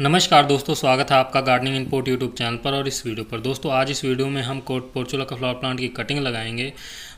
नमस्कार दोस्तों स्वागत है आपका गार्डनिंग इनपोर्ट यूट्यूब चैनल पर और इस वीडियो पर दोस्तों आज इस वीडियो में हम कोट पोर्चुला का फ्लावर प्लांट की कटिंग लगाएंगे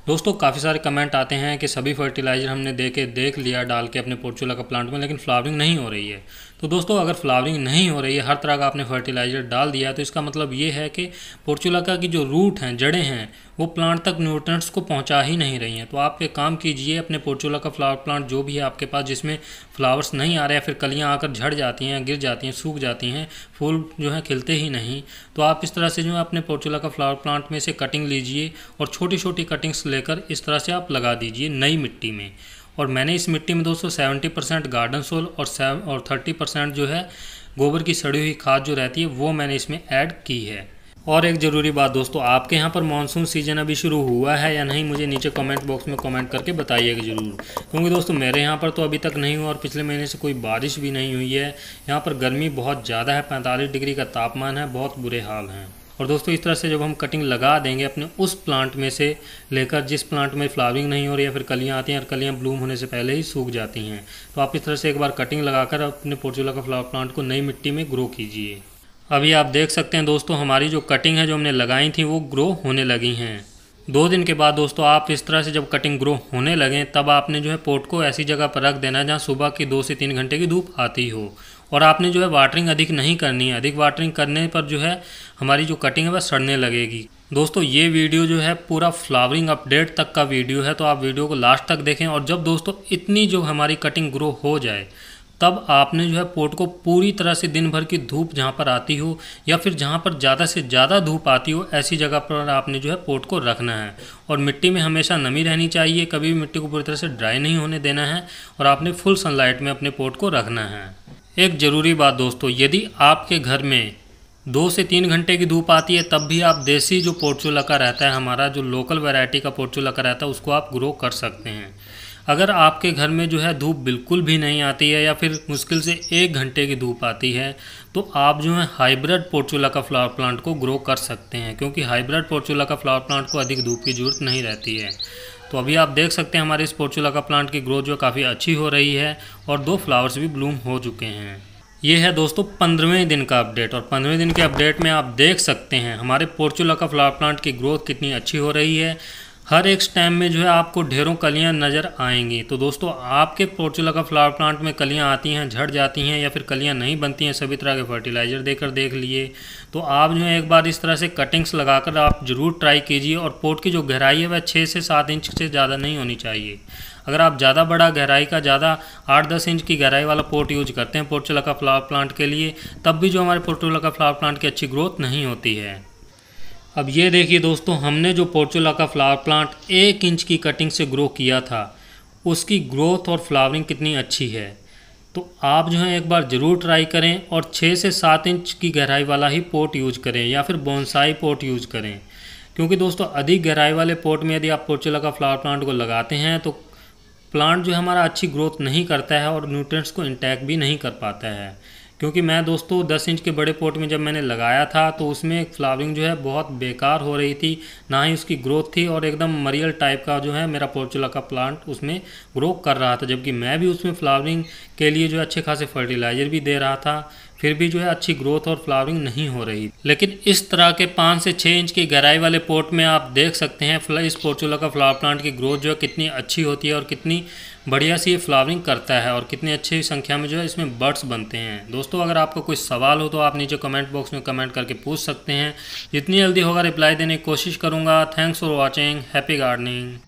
दोस्तों काफ़ी सारे कमेंट आते हैं कि सभी फर्टिलाइज़र हमने दे के देख लिया डाल के अपने पोर्चुला का प्लांट में लेकिन फ्लावरिंग नहीं हो रही है तो दोस्तों अगर फ्लावरिंग नहीं हो रही है हर तरह का आपने फर्टिलाइज़र डाल दिया तो इसका मतलब ये है कि पोर्चुला का की जो रूट हैं जड़ें हैं वो प्लांट तक न्यूट्रंट्स को पहुंचा ही नहीं रही हैं तो आप एक काम कीजिए अपने पोर्चुला का फ्लावर प्लांट जो भी है आपके पास जिसमें फ्लावर्स नहीं आ रहे हैं फिर कलियाँ आकर झड़ जाती हैं गिर जाती हैं सूख जाती हैं फूल जो है खिलते ही नहीं तो आप इस तरह से जो है अपने पोर्चुला का फ्लावर प्लांट में से कटिंग लीजिए और छोटी छोटी कटिंग्स लेकर इस तरह से आप लगा दीजिए नई मिट्टी में और मैंने इस मिट्टी में दोस्तों सेवेंटी परसेंट गार्डन सोल और सेव और थर्टी परसेंट जो है गोबर की सड़ी हुई खाद जो रहती है वो मैंने इसमें ऐड की है और एक ज़रूरी बात दोस्तों आपके यहाँ पर मानसून सीजन अभी शुरू हुआ है या नहीं मुझे नीचे कमेंट बॉक्स में कमेंट करके बताइएगा ज़रूर क्योंकि दोस्तों मेरे यहाँ पर तो अभी तक नहीं हुआ और पिछले महीने से कोई बारिश भी नहीं हुई है यहाँ पर गर्मी बहुत ज़्यादा है पैंतालीस डिग्री का तापमान है बहुत बुरे हाल हैं और दोस्तों इस तरह से जब हम कटिंग लगा देंगे अपने उस प्लांट में से लेकर जिस प्लांट में फ्लावरिंग नहीं हो रही है फिर कलियाँ आती हैं और कलियाँ ब्लूम होने से पहले ही सूख जाती हैं तो आप इस तरह से एक बार कटिंग लगाकर अपने पोर्चुला का फ्लावर प्लांट को नई मिट्टी में ग्रो कीजिए अभी आप देख सकते हैं दोस्तों हमारी जो कटिंग है जो हमने लगाई थी वो ग्रो होने लगी हैं दो दिन के बाद दोस्तों आप इस तरह से जब कटिंग ग्रो होने लगें तब आपने जो है पोर्ट को ऐसी जगह पर रख देना जहाँ सुबह की दो से तीन घंटे की धूप आती हो और आपने जो है वाटरिंग अधिक नहीं करनी है अधिक वाटरिंग करने पर जो है हमारी जो कटिंग है वह सड़ने लगेगी दोस्तों ये वीडियो जो है पूरा फ्लावरिंग अपडेट तक का वीडियो है तो आप वीडियो को लास्ट तक देखें और जब दोस्तों इतनी जो हमारी कटिंग ग्रो हो जाए तब आपने जो है पोट को पूरी तरह से दिन भर की धूप जहाँ पर आती हो या फिर जहाँ पर ज़्यादा से ज़्यादा धूप आती हो ऐसी जगह पर आपने जो है पोट को रखना है और मिट्टी में हमेशा नमी रहनी चाहिए कभी भी मिट्टी को पूरी तरह से ड्राई नहीं होने देना है और आपने फुल सनलाइट में अपने पोट को रखना है एक ज़रूरी बात दोस्तों यदि आपके घर में दो से तीन घंटे की धूप आती है तब भी आप देसी जो पोर्चुला का रहता है हमारा जो लोकल वैरायटी का पोर्चुला का रहता है उसको आप ग्रो कर सकते हैं अगर आपके घर में जो है धूप बिल्कुल भी नहीं आती है या फिर मुश्किल से एक घंटे की धूप आती है तो आप जो है हाइब्रिड पोर्चुला का फ्लावर प्लांट को ग्रो कर सकते हैं क्योंकि हाइब्रिड पोर्चुला का फ्लावर प्लांट को अधिक धूप की ज़रूरत नहीं रहती है तो अभी आप देख सकते हैं हमारे इस पोर्चुला का प्लांट की ग्रोथ जो काफ़ी अच्छी हो रही है और दो फ्लावर्स भी ब्लूम हो चुके हैं ये है दोस्तों पंद्रहवें दिन का अपडेट और पंद्रहवें दिन के अपडेट में आप देख सकते हैं हमारे पोर्चुला का फ्लावर प्लांट की ग्रोथ कितनी अच्छी हो रही है हर एक स्टेम में जो है आपको ढेरों कलियां नज़र आएंगी तो दोस्तों आपके पोर्चुला का फ्लावर प्लांट में कलियां आती हैं झड़ जाती हैं या फिर कलियां नहीं बनती हैं सभी तरह के फर्टिलाइज़र देकर देख लिए तो आप जो है एक बार इस तरह से कटिंग्स लगाकर आप ज़रूर ट्राई कीजिए और पोर्ट की जो गहराई है वह छः से सात इंच से ज़्यादा नहीं होनी चाहिए अगर आप ज़्यादा बड़ा गहराई का ज़्यादा आठ दस इंच की गहराई वाला पोर्ट यूज करते हैं पोर्चुला का फ्लावर प्लांट के लिए तब भी जो हमारे पोर्चुला का फ्लावर प्लांट की अच्छी ग्रोथ नहीं होती है अब ये देखिए दोस्तों हमने जो पोर्चुला का फ्लावर प्लांट एक इंच की कटिंग से ग्रो किया था उसकी ग्रोथ और फ्लावरिंग कितनी अच्छी है तो आप जो है एक बार ज़रूर ट्राई करें और छः से सात इंच की गहराई वाला ही पोट यूज करें या फिर बोनसाई पोट यूज करें क्योंकि दोस्तों अधिक गहराई वाले पोट में यदि आप पोर्चुला का फ्लावर प्लांट को लगाते हैं तो प्लांट जो हमारा अच्छी ग्रोथ नहीं करता है और न्यूट्रेंट्स को इंटैक्ट भी नहीं कर पाता है क्योंकि मैं दोस्तों 10 इंच के बड़े पोट में जब मैंने लगाया था तो उसमें फ्लावरिंग जो है बहुत बेकार हो रही थी ना ही उसकी ग्रोथ थी और एकदम मरियल टाइप का जो है मेरा पोर्चुला का प्लांट उसमें ग्रो कर रहा था जबकि मैं भी उसमें फ्लावरिंग के लिए जो अच्छे खासे फर्टिलाइज़र भी दे रहा था फिर भी जो है अच्छी ग्रोथ और फ्लावरिंग नहीं हो रही लेकिन इस तरह के पाँच से छः इंच की गहराई वाले पोर्ट में आप देख सकते हैं इस पोर्चुला का फ्लावर प्लांट की ग्रोथ जो है कितनी अच्छी होती है और कितनी बढ़िया सी ये फ्लावरिंग करता है और कितनी अच्छी संख्या में जो है इसमें बर्ड्स बनते हैं दोस्तों अगर आपको कोई सवाल हो तो आप नीचे कमेंट बॉक्स में कमेंट करके पूछ सकते हैं जितनी जल्दी होगा रिप्लाई देने की कोशिश करूँगा thanks for watching happy gardening